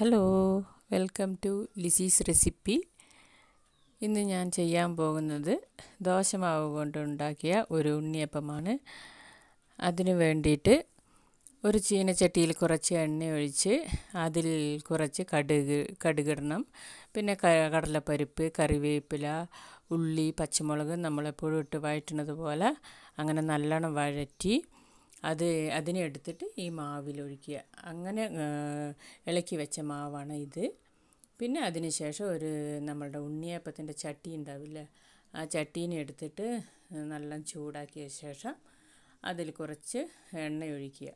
hello welcome to Lizzy's recipe ഇന്ന് ഞാൻ ചെയ്യാൻ പോകുന്നത് ദോശമാവ് കൊണ്ട് ഉണ്ടാക്കിയ ഒരു ഉണ്ണിയപ്പമാണ് അതിനു വേണ്ടിയിട്ട് ഒരു ചീനച്ചട്ടിയിൽ കുറച്ച് എണ്ണ ഒഴിച്ച് അതിൽ കുറച്ച് കടുക് കടുകിടണം പിന്നെ കടലപ്പരിപ്പ് കറിവേപ്പില ഉള്ളി പച്ചമുളക് നമ്മളെപ്പോഴും ഇട്ട് വഴറ്റുന്നത് പോലെ അങ്ങനെ നല്ലോണം വഴറ്റി അത് അതിനെ എടുത്തിട്ട് ഈ മാവിലൊഴിക്കുക അങ്ങനെ ഇളക്കി വെച്ച മാവാണ് ഇത് പിന്നെ അതിന് ശേഷം ഒരു നമ്മളുടെ ഉണ്ണിയപ്പത്തിൻ്റെ ചട്ടി ഉണ്ടാവില്ലേ ആ ചട്ടീനെ എടുത്തിട്ട് നല്ല ചൂടാക്കിയ ശേഷം അതിൽ കുറച്ച് എണ്ണ ഒഴിക്കുക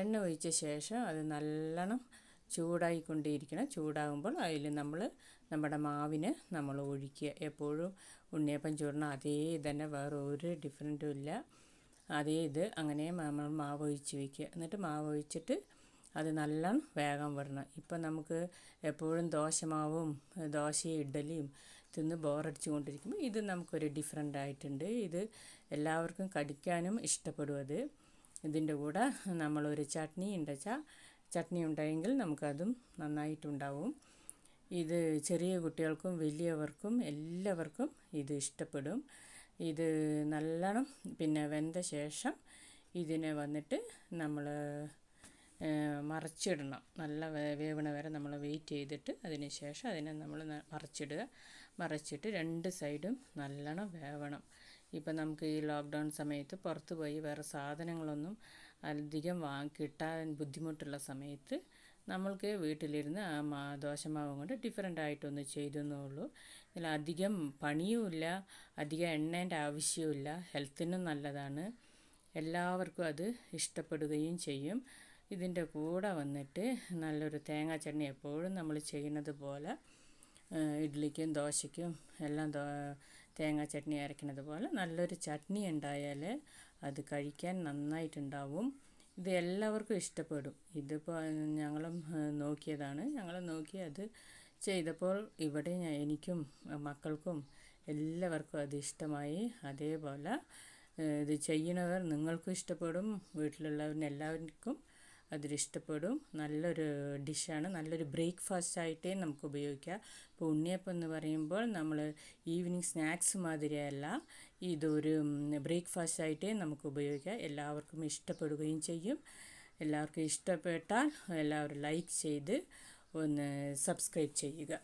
എണ്ണ ഒഴിച്ച ശേഷം അത് നല്ലോണം ചൂടായിക്കൊണ്ടേയിരിക്കണം ചൂടാകുമ്പോൾ അതിൽ നമ്മൾ നമ്മുടെ മാവിന് നമ്മൾ ഒഴിക്കുക എപ്പോഴും ഉണ്ണിയപ്പം ചൂടണം അതേ തന്നെ വേറെ ഒരു ഡിഫറൻറ്റും ഇല്ല അതേ ഇത് അങ്ങനെ നമ്മൾ മാവ് ഒഴിച്ച് വയ്ക്കുക എന്നിട്ട് മാവ് ഒഴിച്ചിട്ട് അത് നല്ല വേഗം വരണം ഇപ്പം നമുക്ക് എപ്പോഴും ദോശമാവും ദോശയും ഇഡ്ഡലിയും തിന്ന് ബോറടിച്ചു കൊണ്ടിരിക്കുമ്പോൾ ഇത് നമുക്കൊരു ഡിഫറെൻ്റ് ആയിട്ടുണ്ട് ഇത് എല്ലാവർക്കും കടിക്കാനും ഇഷ്ടപ്പെടും ഇതിൻ്റെ കൂടെ നമ്മളൊരു ചട്നി ഉണ്ടച്ചാൽ ചട്നി ഉണ്ടെങ്കിൽ നമുക്കതും നന്നായിട്ടുണ്ടാവും ഇത് ചെറിയ കുട്ടികൾക്കും വലിയവർക്കും എല്ലാവർക്കും ഇത് ഇഷ്ടപ്പെടും ഇത് നല്ലോണം പിന്നെ വെന്ത ശേഷം ഇതിനെ വന്നിട്ട് നമ്മൾ മറിച്ചിടണം നല്ല വേവണ വരെ നമ്മൾ വെയിറ്റ് ചെയ്തിട്ട് അതിന് ശേഷം അതിനെ നമ്മൾ മറിച്ചിടുക മറിച്ചിട്ട് രണ്ട് സൈഡും നല്ലോണം വേവണം ഇപ്പം നമുക്ക് ഈ ലോക്ക്ഡൗൺ സമയത്ത് പുറത്ത് പോയി വേറെ സാധനങ്ങളൊന്നും അധികം വാങ്ങി കിട്ടാൻ ബുദ്ധിമുട്ടുള്ള സമയത്ത് നമ്മൾക്ക് വീട്ടിലിരുന്ന് ആ മാ ദോശമാവും കൊണ്ട് ഡിഫറെൻ്റ് ആയിട്ടൊന്ന് ചെയ്തെന്നുള്ളൂ അധികം പണിയുമില്ല അധികം എണ്ണേൻ്റെ ആവശ്യമില്ല ഹെൽത്തിനും നല്ലതാണ് എല്ലാവർക്കും അത് ഇഷ്ടപ്പെടുകയും ചെയ്യും ഇതിൻ്റെ കൂടെ വന്നിട്ട് നല്ലൊരു തേങ്ങാ ചട്നി എപ്പോഴും നമ്മൾ ചെയ്യുന്നത് പോലെ ഇഡ്ഡലിക്കും ദോശയ്ക്കും എല്ലാം ദോ തേങ്ങാ ചട്നി അരയ്ക്കുന്നത് പോലെ നല്ലൊരു ചട്നി ഉണ്ടായാൽ അത് കഴിക്കാൻ നന്നായിട്ടുണ്ടാവും ഇതെല്ലാവർക്കും എല്ലാവർക്കും ഇഷ്ടപ്പെടും ഇതിപ്പോൾ ഞങ്ങളും നോക്കിയതാണ് ഞങ്ങൾ നോക്കി അത് ചെയ്തപ്പോൾ ഇവിടെ എനിക്കും മക്കൾക്കും എല്ലാവർക്കും അത് ഇഷ്ടമായി അതേപോലെ ഇത് ചെയ്യുന്നവർ നിങ്ങൾക്കും ഇഷ്ടപ്പെടും വീട്ടിലുള്ളവരിന് എല്ലാവർക്കും അതിലിഷ്ടപ്പെടും നല്ലൊരു ഡിഷാണ് നല്ലൊരു ബ്രേക്ക്ഫാസ്റ്റ് ആയിട്ടേ നമുക്ക് ഉപയോഗിക്കാം ഇപ്പോൾ ഉണ്ണിയപ്പം എന്ന് പറയുമ്പോൾ നമ്മൾ ഈവനിങ് സ്നാക്സ് മാതിരിയല്ല ഇതൊരു ബ്രേക്ക്ഫാസ്റ്റ് ആയിട്ടേ നമുക്ക് ഉപയോഗിക്കാം എല്ലാവർക്കും ഇഷ്ടപ്പെടുകയും ചെയ്യും എല്ലാവർക്കും ഇഷ്ടപ്പെട്ടാൽ എല്ലാവരും ലൈക്ക് ചെയ്ത് ഒന്ന് സബ്സ്ക്രൈബ് ചെയ്യുക